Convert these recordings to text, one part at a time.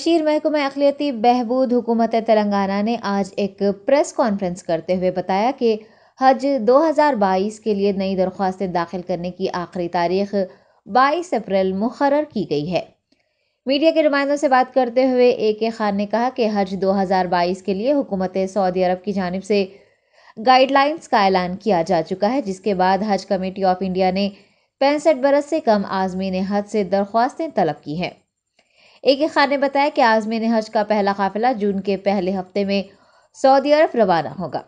बशीर महकमा अखिलती बहबूद हुकूमत तेलंगाना ने आज एक प्रेस कॉन्फ्रेंस करते हुए बताया कि हज 2022 के लिए नई दरख्वास्तें दाखिल करने की आखिरी तारीख 22 अप्रैल मुकर की गई है मीडिया के नुमाइंदों से बात करते हुए ए के खान ने कहा कि हज 2022 के लिए हुकूमत सऊदी अरब की जानब से गाइडलाइंस का ऐलान किया जा चुका है जिसके बाद हज कमेटी ऑफ इंडिया ने पैंसठ बरस से कम आजमीन हज से दरख्वास्तें तलब की हैं एक खान ने बताया कि आजमीन हज का पहला काफिला जून के पहले हफ्ते में सऊदी अरब रवाना होगा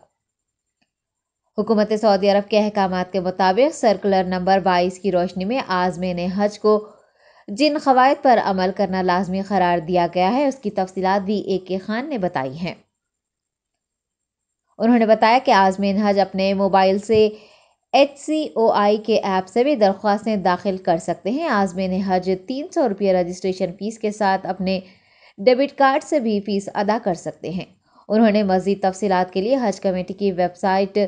हुकूमत सऊदी अरब के अहकाम के मुताबिक सर्कुलर नंबर बाईस की रोशनी में आजमीन हज को जिन कवायद पर अमल करना लाजमी करार दिया गया है उसकी तफसीत भी ए के खान ने बताई हैं उन्होंने बताया कि आजमीन हज अपने मोबाइल से एच सी ओ आई के ऐप से भी दरख्वास्तें दाखिल कर सकते हैं आजमीन हज तीन सौ रुपये रजिस्ट्रेशन फ़ीस के साथ अपने डेबिट कार्ड से भी फ़ीस अदा कर सकते हैं उन्होंने मज़ीद तफसीत के लिए हज कमेटी की website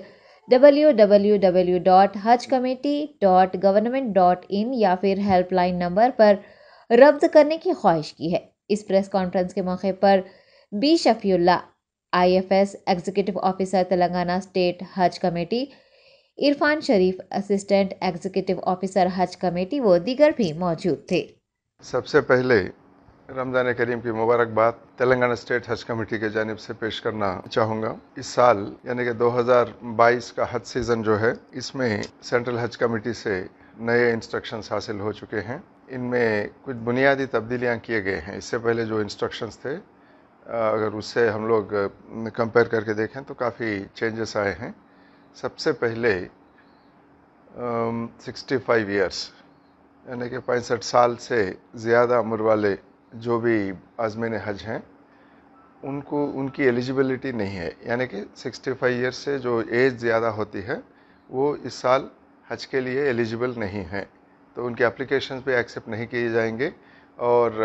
W W W dot Haj committee dot government dot in या फिर हेल्पलाइन नंबर पर रब्द करने की ख्वाहिश की है इस प्रेस कॉन्फ्रेंस के मौके पर B Shafi I F S executive officer Telangana state Haj committee Irfan Sharif assistant executive officer Haj committee व दीगर भी मौजूद थे सबसे पहले रमज़ान करीम की मुबारकबाद तेलंगाना स्टेट हज कमेटी के जानब से पेश करना चाहूँगा इस साल यानी कि 2022 का हज सीज़न जो है इसमें सेंट्रल हज कमेटी से नए इंस्ट्रक्शंस हासिल हो चुके हैं इनमें कुछ बुनियादी तब्दीलियाँ किए गए हैं इससे पहले जो इंस्ट्रक्शंस थे अगर उससे हम लोग कंपेयर करके देखें तो काफ़ी चेंजेस आए हैं सबसे पहले सिक्सटी फाइव ईयर्स यानी कि पैंसठ साल से ज़्यादा उम्र वाले जो भी आजमीन हज हैं उनको उनकी एलिजिबिलिटी नहीं है यानी कि 65 फाइव ईयर्स से जो एज ज़्यादा होती है वो इस साल हज के लिए एलिजिबल नहीं है तो उनके एप्लीकेशन भी एक्सेप्ट नहीं किए जाएंगे और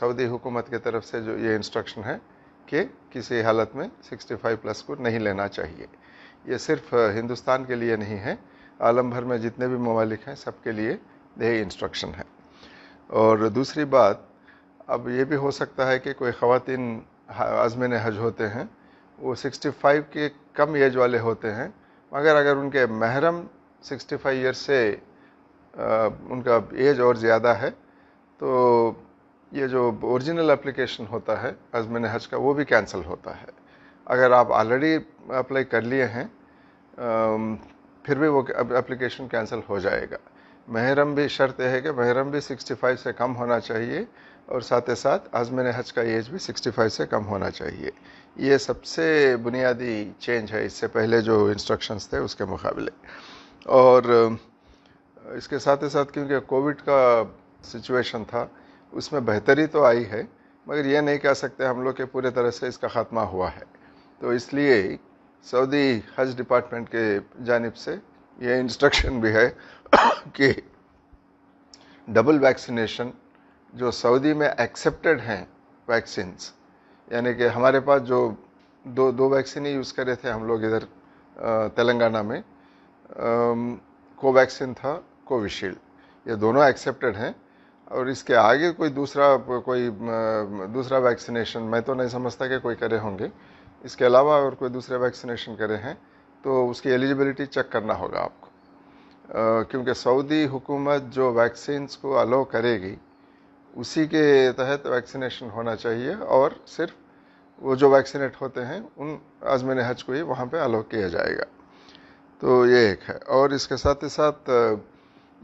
सऊदी हुकूमत की तरफ से जो ये इंस्ट्रक्शन है कि किसी हालत में 65 प्लस को नहीं लेना चाहिए ये सिर्फ हिंदुस्तान के लिए नहीं है आलम भर में जितने भी ममालिक हैं सबके लिए यही इंस्ट्रक्शन है और दूसरी बात अब ये भी हो सकता है कि कोई ख़वान आजमिन हज होते हैं वो 65 के कम एज वाले होते हैं मगर अगर उनके महरम 65 फाइव ईयर से आ, उनका एज और ज़्यादा है तो ये जो ओरिजिनल एप्लीकेशन होता है अजमिन हज का वो भी कैंसिल होता है अगर आप ऑलरेडी अप्लाई कर लिए हैं फिर भी वो एप्लीकेशन कैंसिल हो जाएगा महरम भी शर्त है कि महरम भी 65 से कम होना चाहिए और साथ ही साथ आजमिन हज का एज भी 65 से कम होना चाहिए ये सबसे बुनियादी चेंज है इससे पहले जो इंस्ट्रक्शंस थे उसके मुकाबले और इसके साथ ही साथ क्योंकि कोविड का सिचुएशन था उसमें बेहतरी तो आई है मगर ये नहीं कह सकते हम लोग के पूरे तरह से इसका ख़ात्मा हुआ है तो इसलिए सऊदी हज डिपार्टमेंट के जानब से यह इंस्ट्रक्शन भी है कि डबल वैक्सीनेशन जो सऊदी में एक्सेप्टेड हैं वैक्सीन्स यानी कि हमारे पास जो दो दो वैक्सीन ही यूज़ करे थे हम लोग इधर तेलंगाना में कोवैक्सीन था कोविशील्ड ये दोनों एक्सेप्टेड हैं और इसके आगे कोई दूसरा कोई दूसरा वैक्सीनेशन मैं तो नहीं समझता कि कोई करे होंगे इसके अलावा अगर कोई दूसरे वैक्सीनेशन करे हैं तो उसकी एलिजिबिलिटी चेक करना होगा आपको क्योंकि सऊदी हुकूमत जो वैक्सीन को अलाउ करेगी उसी के तहत वैक्सीनेशन होना चाहिए और सिर्फ वो जो वैक्सीनेट होते हैं उन आजमिन हज को ही वहाँ पे अलाउ किया जाएगा तो ये एक है और इसके साथ ही साथ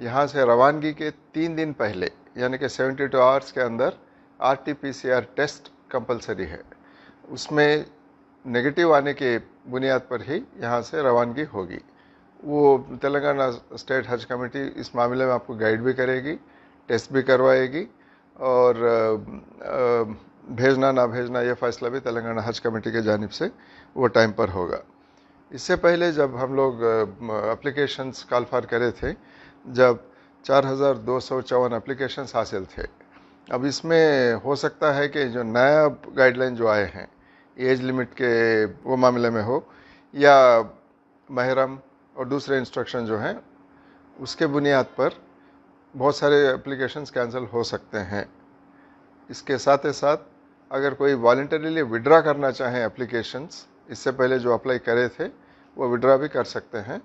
यहाँ से रवानगी के तीन दिन पहले यानी कि सेवेंटी टू आवर्स के अंदर R T P C R test compulsory है उसमें नेगेटिव आने के बुनियाद पर ही यहाँ से रवानगी होगी वो तेलंगाना स्टेट हज कमेटी इस मामले में आपको गाइड भी करेगी टेस्ट भी करवाएगी और भेजना ना भेजना यह फैसला भी तेलंगाना हज कमेटी के जानब से वो टाइम पर होगा इससे पहले जब हम लोग अप्लीकेशंस कॉल फार करे थे जब चार हज़ार दो सौ चौवन अप्लीकेशंस हासिल थे अब इसमें हो सकता है कि जो नया गाइडलाइन जो आए हैं एज लिमिट के वो मामले में हो या महरम और दूसरे इंस्ट्रक्शन जो हैं उसके बुनियाद पर बहुत सारे एप्लीकेशंस कैंसिल हो सकते हैं इसके साथ ही साथ अगर कोई वॉल्टरली विड्रा करना चाहें एप्लीकेशंस इससे पहले जो अप्लाई करे थे वो विड्रा भी कर सकते हैं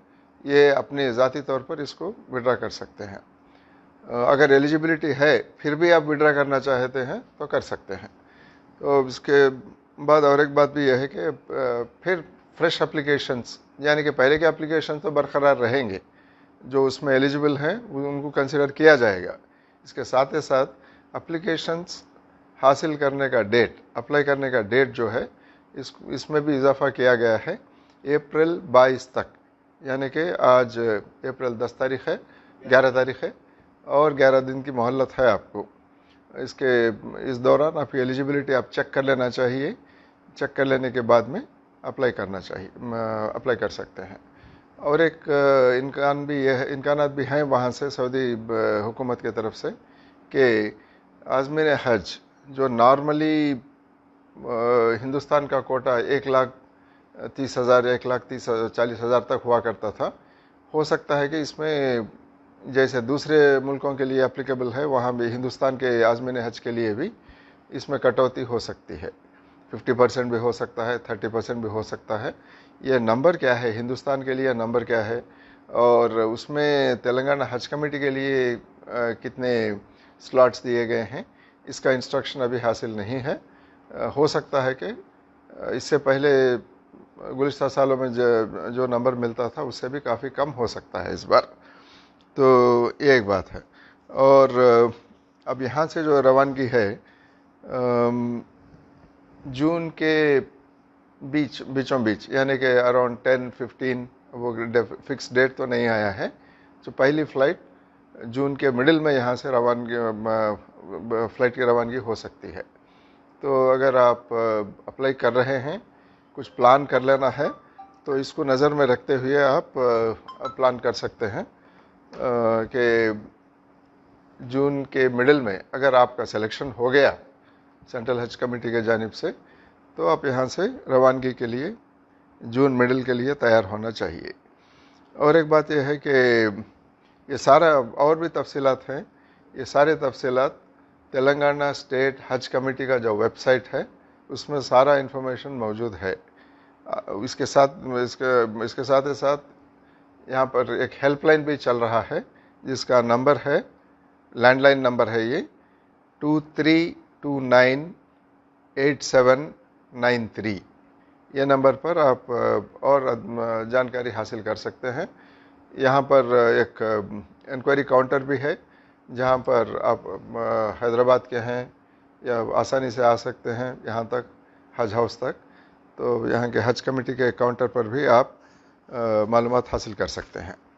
ये अपने ज़ाती तौर पर इसको विड्रा कर सकते हैं अगर एलिजिबिलिटी है फिर भी आप विड्रा करना चाहते हैं तो कर सकते हैं तो इसके बाद और एक बात भी यह है कि फिर फ्रेश एप्लीकेशंस यानी कि पहले के अप्लीकेशन तो बरकरार रहेंगे जो उसमें एलिजिबल हैं उनको कंसिडर किया जाएगा इसके साथ ही साथ अप्लीकेशन्स हासिल करने का डेट अप्लाई करने का डेट जो है इस इसमें भी इजाफा किया गया है अप्रैल 22 तक यानी कि आज अप्रैल 10 तारीख है 11 तारीख है और 11 दिन की मोहलत है आपको इसके इस दौरान आपकी एलिजिबिलिटी आप चेक कर लेना चाहिए चेक कर लेने के बाद में अप्लाई करना चाहिए अप्लाई कर सकते हैं और एक इम्कान भी यह इम्कान भी हैं वहाँ से सऊदी हुकूमत की तरफ से कि आज़मीन हज जो नॉर्मली हिंदुस्तान का कोटा एक लाख तीस हज़ार एक लाख तीस चालीस हज़ार तक हुआ करता था हो सकता है कि इसमें जैसे दूसरे मुल्कों के लिए एप्लीकेबल है वहाँ भी हिंदुस्तान के आजमीन हज के लिए भी इसमें कटौती हो सकती है फिफ्टी परसेंट भी हो सकता है थर्टी परसेंट भी हो सकता है ये नंबर क्या है हिंदुस्तान के लिए नंबर क्या है और उसमें तेलंगाना हज कमेटी के लिए कितने स्लॉट्स दिए गए हैं इसका इंस्ट्रक्शन अभी हासिल नहीं है हो सकता है कि इससे पहले गुज्त सालों में जो, जो नंबर मिलता था उससे भी काफ़ी कम हो सकता है इस बार तो ये एक बात है और अब यहाँ से जो रवानगी है जून के बीच बीचों बीच यानी कि अराउंड टेन फिफ्टीन वो फिक्स डेट तो नहीं आया है तो पहली फ़्लाइट जून के मिडिल में यहाँ से रवानगी फ़्लाइट की रवानगी हो सकती है तो अगर आप अप्लाई कर रहे हैं कुछ प्लान कर लेना है तो इसको नज़र में रखते हुए आप प्लान कर सकते हैं कि जून के मिडिल में अगर आपका सिलेक्शन हो गया सेंट्रल हज कमेटी के जानब से तो आप यहाँ से रवानगी के लिए जून मिडिल के लिए तैयार होना चाहिए और एक बात यह है कि ये सारा और भी तफसीत हैं ये सारे तफसीत तेलंगाना स्टेट हज कमेटी का जो वेबसाइट है उसमें सारा इन्फॉर्मेशन मौजूद है इसके साथ इसके इसके साथ ही साथ यहाँ पर एक हेल्पलाइन भी चल रहा है जिसका नंबर है लैंडलाइन नंबर है ये two three two nine eight seven nine three ये नंबर पर आप और जानकारी हासिल कर सकते हैं यहाँ पर एक इंक्वायरी काउंटर भी है जहाँ पर आप हैदराबाद के हैं या आसानी से आ सकते हैं यहाँ तक हज हाउस तक तो यहाँ के हज कमेटी के काउंटर पर भी आप मालूम हासिल कर सकते हैं